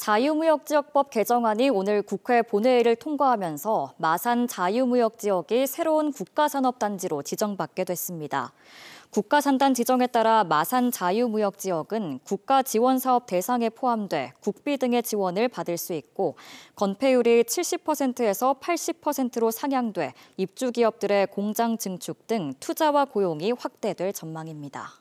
자유무역지역법 개정안이 오늘 국회 본회의를 통과하면서 마산 자유무역지역이 새로운 국가산업단지로 지정받게 됐습니다. 국가산단 지정에 따라 마산 자유무역지역은 국가지원사업 대상에 포함돼 국비 등의 지원을 받을 수 있고 건폐율이 70%에서 80%로 상향돼 입주기업들의 공장 증축 등 투자와 고용이 확대될 전망입니다.